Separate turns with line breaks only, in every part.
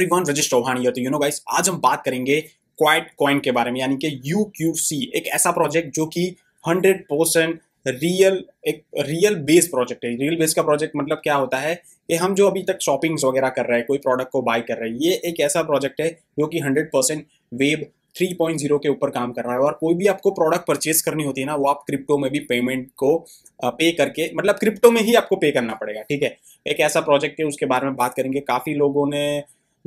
everyone रजिश तो you know guys आज हम बात करेंगे क्वाइट कॉइन के बारे में यानी कि यू एक ऐसा प्रोजेक्ट जो कि 100 परसेंट रियल एक रियल बेस प्रोजेक्ट है रियल बेस का प्रोजेक्ट मतलब क्या होता है कि हम जो अभी तक शॉपिंग्स वगैरह कर रहे हैं कोई प्रोडक्ट को बाय कर रहे हैं ये एक ऐसा प्रोजेक्ट है जो कि हंड्रेड परसेंट वेब 3.0 के ऊपर काम कर रहा है और कोई भी आपको प्रोडक्ट परचेज करनी होती है ना वो आप क्रिप्टो में भी पेमेंट को पे करके मतलब क्रिप्टो में ही आपको पे करना पड़ेगा ठीक है एक ऐसा प्रोजेक्ट है उसके बारे में बात करेंगे काफ़ी लोगों ने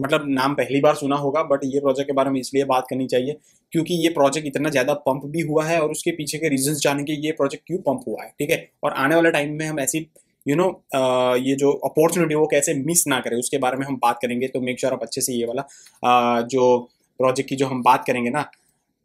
मतलब नाम पहली बार सुना होगा बट ये प्रोजेक्ट के बारे में इसलिए बात करनी चाहिए क्योंकि ये प्रोजेक्ट इतना ज़्यादा पंप भी हुआ है और उसके पीछे के जान के ये प्रोजेक्ट क्यों पंप हुआ है ठीक है और आने वाले टाइम में हम ऐसी यू you नो know, ये जो अपॉर्चुनिटी वो कैसे मिस ना करें उसके बारे में हम बात करेंगे तो मेक श्योर sure आप अच्छे से ये वाला जो प्रोजेक्ट की जो हम बात करेंगे ना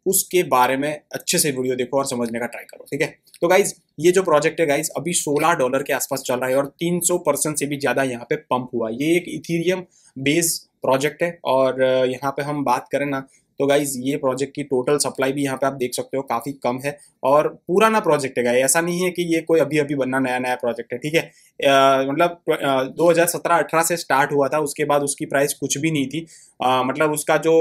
उसके बारे में अच्छे से वीडियो देखो और समझने का ट्राई करो ठीक है तो गाइज ये जो प्रोजेक्ट है गाइज अभी 16 डॉलर के आसपास चल रहा है और 300 परसेंट से भी ज़्यादा यहाँ पे पंप हुआ ये एक इथीरियम बेस्ड प्रोजेक्ट है और यहाँ पे हम बात करें ना तो गाइज ये प्रोजेक्ट की टोटल सप्लाई भी यहाँ पे आप देख सकते हो काफ़ी कम है और पुराना प्रोजेक्ट है गाइज ऐसा नहीं है कि ये कोई अभी अभी बनना नया नया प्रोजेक्ट है ठीक है मतलब 2017-18 से स्टार्ट हुआ था उसके बाद उसकी प्राइस कुछ भी नहीं थी आ, मतलब उसका जो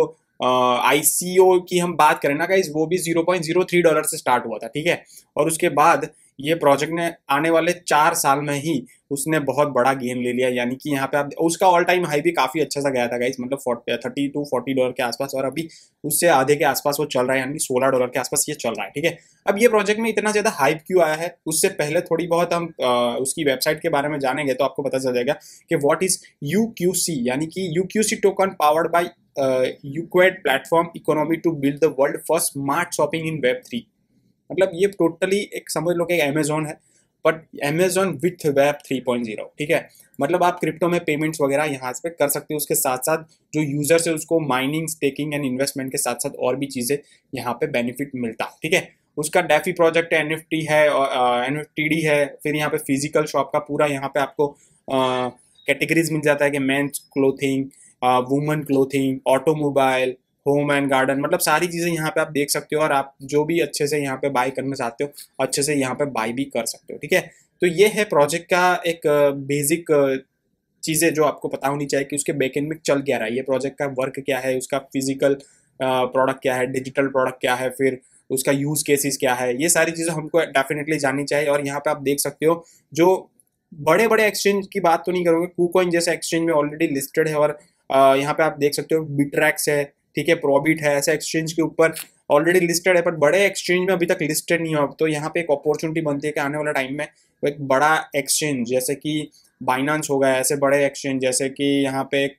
आईसीओ की हम बात करें ना गाइज वो भी zero point zero three dollar से स्टार्ट हुआ था ठीक है और उसके बाद ये प्रोजेक्ट ने आने वाले चार साल में ही उसने बहुत बड़ा गेन ले लिया यानी कि यहाँ पे आप उसका ऑल टाइम हाई भी काफ़ी अच्छा सा गया था गाइज़ मतलब थर्टी टू फोर्टी डॉलर के आसपास और अभी उससे आधे के आसपास वो चल रहा है यानी कि सोलह डॉलर के आसपास ये चल रहा है ठीक है अब ये प्रोजेक्ट में इतना ज़्यादा हाइप क्यों आया है उससे पहले थोड़ी बहुत हम आ, उसकी वेबसाइट के बारे में जानेंगे तो आपको पता चल जाएगा कि वॉट इज़ यू यानी कि U token powered by Uquid platform economy to build the world first smart shopping in web three मतलब ये टोटली एक समझ लो कि अमेजोन है but Amazon with web three point zero ठीक है मतलब आप क्रिप्टो में पेमेंट्स वगैरह यहाँ पे कर सकते हो उसके साथ साथ जो यूजर्स है उसको माइनिंग स्टेकिंग एंड इन्वेस्टमेंट के साथ साथ और भी चीज़ें यहाँ पे बेनिफिट मिलता है ठीक है उसका डेफी प्रोजेक्ट है एन है टी uh, डी है फिर यहाँ पे फिजिकल शॉप का पूरा यहाँ पे आपको कैटेगरीज uh, मिल जाता है कि मैं clothing women clothing automobile home and garden मतलब सारी चीज़ें यहाँ पे आप देख सकते हो और आप जो भी अच्छे से यहाँ पे बाई करना चाहते हो अच्छे से यहाँ पे बाई भी कर सकते हो ठीक है तो ये है प्रोजेक्ट का एक बेसिक चीज़ें जो आपको पता होनी चाहिए कि उसके बैकेंड में चल क्या रहा है ये प्रोजेक्ट का वर्क क्या है उसका फिजिकल प्रोडक्ट क्या है डिजिटल प्रोडक्ट क्या है फिर उसका यूज़ केसेस क्या है ये सारी चीज़ें हमको डेफिनेटली जाननी चाहिए और यहाँ पे आप देख सकते हो जो बड़े बड़े एक्सचेंज की बात तो नहीं करोगे कूकॉइन जैसे एक्सचेंज में ऑलरेडी लिस्टेड है और यहाँ पे आप देख सकते हो बिट्रैक्स है ठीक है प्रॉबिट है ऐसा एक्सचेंज के ऊपर ऑलरेडी लिस्टेड है पर बड़े एक्सचेंज में अभी तक लिस्टेड नहीं हो तो यहाँ पे एक अपॉर्चुनिटी बनती है कि आने वाला टाइम में एक बड़ा एक्सचेंज जैसे कि बाइनांस हो गया ऐसे बड़े एक्सचेंज जैसे कि यहाँ पे एक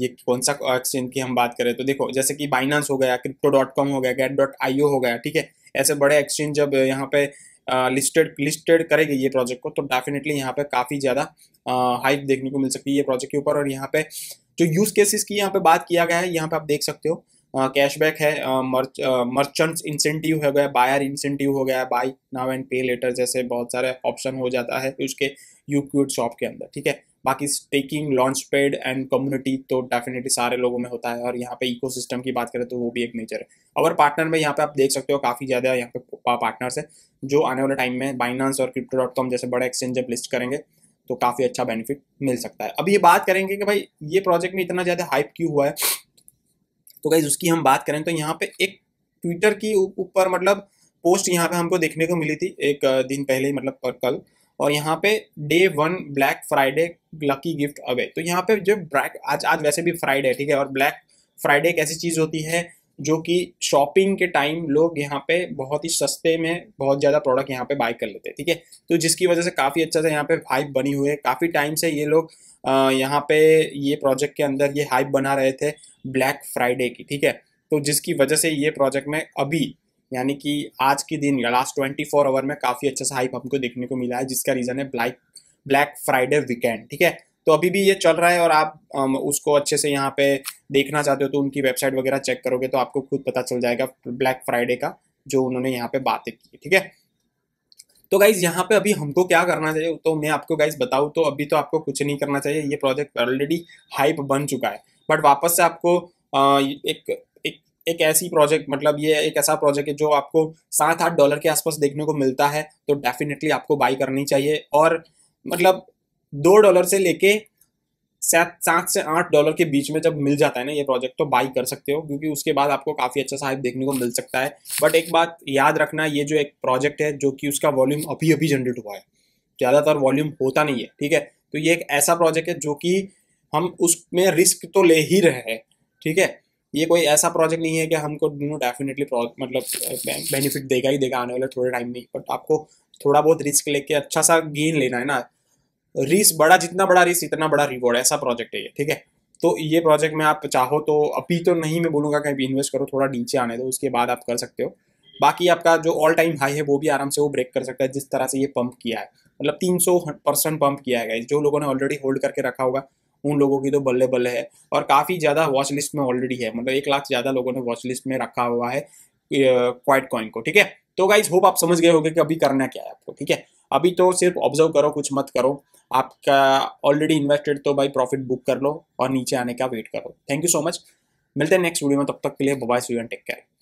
ये कौन सा एक्सचेंज की हम बात करें तो देखो जैसे कि बाइनांस हो गया क्रिप्टो डॉट कॉम हो गया गेट डॉट आईओ हो गया ठीक है ऐसे बड़े एक्सचेंज जब यहाँ पे लिस्टेड लिस्टेड करेगी ये प्रोजेक्ट को तो डेफिनेटली यहाँ पे काफ़ी ज़्यादा हाइप देखने को मिल सकती है ये प्रोजेक्ट के ऊपर और यहाँ पे जो यूज़ केसेस की यहाँ पे बात किया गया है यहाँ पे आप देख सकते हो कैशबैक है मर्चेंट्स इंसेंटिव हो गया बायर इंसेंटिव हो गया buy now and pay later जैसे बहुत सारे ऑप्शन हो जाता है उसके यू शॉप के अंदर ठीक है बाकी staking launch pad and community तो डेफिनेटली सारे लोगों में होता है और यहाँ पे इकोसिस्टम की बात करें तो वो भी एक मेजर है और पार्टनर में यहाँ पे आप देख सकते हो काफ़ी ज़्यादा यहाँ पे पार्टनर्स है जो आने वाले टाइम में बाइनांस और क्रिप्टो डॉट कॉम जैसे बड़े एक्सचेंज जब लिस्ट करेंगे तो काफ़ी अच्छा बेनिफिट मिल सकता है अब ये बात करेंगे कि भाई ये प्रोजेक्ट में इतना ज़्यादा हाइप क्यों हुआ है तो गाइज उसकी हम बात करें तो यहाँ पे एक ट्विटर की ऊपर मतलब पोस्ट यहाँ पे हमको देखने को मिली थी एक दिन पहले ही मतलब कल और यहाँ पे day one black Friday lucky gift away तो यहाँ पे जो ब्लैक आज आज वैसे भी फ्राइडे ठीक है और ब्लैक फ्राइडे एक ऐसी चीज़ होती है जो कि शॉपिंग के टाइम लोग यहाँ पे बहुत ही सस्ते में बहुत ज़्यादा प्रोडक्ट यहाँ पे बाय कर लेते हैं ठीक है तो जिसकी वजह से काफ़ी अच्छा से यहाँ पे हाइप बनी हुई है काफ़ी टाइम से ये लोग यहाँ पे ये प्रोजेक्ट के अंदर ये हाइप बना रहे थे ब्लैक फ्राइडे की ठीक है तो जिसकी वजह से ये प्रोजेक्ट में अभी यानी कि आज के दिन या लास्ट ट्वेंटी फोर आवर में काफ़ी अच्छा सा हाइप हमको देखने को मिला है जिसका रीज़न है ब्लैक ब्लैक फ्राइडे वीकेंड ठीक है तो अभी भी ये चल रहा है और आप उसको अच्छे से यहाँ पे देखना चाहते हो तो उनकी वेबसाइट वगैरह चेक करोगे तो आपको खुद पता चल जाएगा ब्लैक फ्राइडे का जो उन्होंने यहाँ पे बातें की ठीक है तो गाइज यहाँ पे अभी हमको क्या करना चाहिए तो मैं आपको गाइज बताऊँ तो अभी तो आपको कुछ नहीं करना चाहिए ये प्रोजेक्ट ऑलरेडी हाइप बन चुका है बट वापस से आपको एक एक ऐसी प्रोजेक्ट मतलब ये एक ऐसा प्रोजेक्ट है जो आपको सात आठ डॉलर के आसपास देखने को मिलता है तो डेफिनेटली आपको बाई करनी चाहिए और मतलब दो डॉलर से लेके सात सात से आठ डॉलर के बीच में जब मिल जाता है ना ये प्रोजेक्ट तो बाई कर सकते हो क्योंकि उसके बाद आपको काफ़ी अच्छा साहब देखने को मिल सकता है बट एक बात याद रखना ये जो एक प्रोजेक्ट है जो कि उसका वॉल्यूम अभी अभी जनरेट हुआ है ज़्यादातर वॉल्यूम होता नहीं है ठीक है तो ये एक ऐसा प्रोजेक्ट है जो कि हम उसमें रिस्क तो ले ही रहे हैं ठीक है ये कोई ऐसा प्रोजेक्ट नहीं है कि हमको यू नो डेफिनेटली मतलब बेनिफिट देगा ही देगा आने वाले थोड़े टाइम में बट आपको थोड़ा बहुत रिस्क लेके अच्छा सा गेन लेना है ना रिस्क बड़ा जितना बड़ा रिस्क इतना बड़ा रिवॉर्ड ऐसा प्रोजेक्ट है ये ठीक है तो ये प्रोजेक्ट में आप चाहो तो अभी तो नहीं मैं बोलूँगा कहीं भी इन्वेस्ट करो थोड़ा नीचे आने दो तो उसके बाद आप कर सकते हो बाकी आपका जो ऑल टाइम हाई है वो भी आराम से वो ब्रेक कर सकता है जिस तरह से ये पंप किया है मतलब तीन सौ परसेंट पंप किया है जो लोगों ने ऑलरेडी होल्ड करके रखा होगा उन लोगों की तो बल्ले बल्ले है और काफ़ी ज़्यादा वॉच लिस्ट में ऑलरेडी है मतलब एक लाख ज़्यादा लोगों ने वॉच लिस्ट में रखा हुआ है क्वाइट कॉइन को ठीक है तो गाइज होप आप समझ गए होंगे कि अभी करना क्या है आपको ठीक है अभी तो सिर्फ ऑब्जर्व करो कुछ मत करो आपका ऑलरेडी इन्वेस्टेड तो भाई प्रॉफिट बुक कर लो और नीचे आने का वेट करो थैंक यू सो मच मिलते हैं नेक्स्ट वीडियो में तब तक के लिए bye bye soon and take care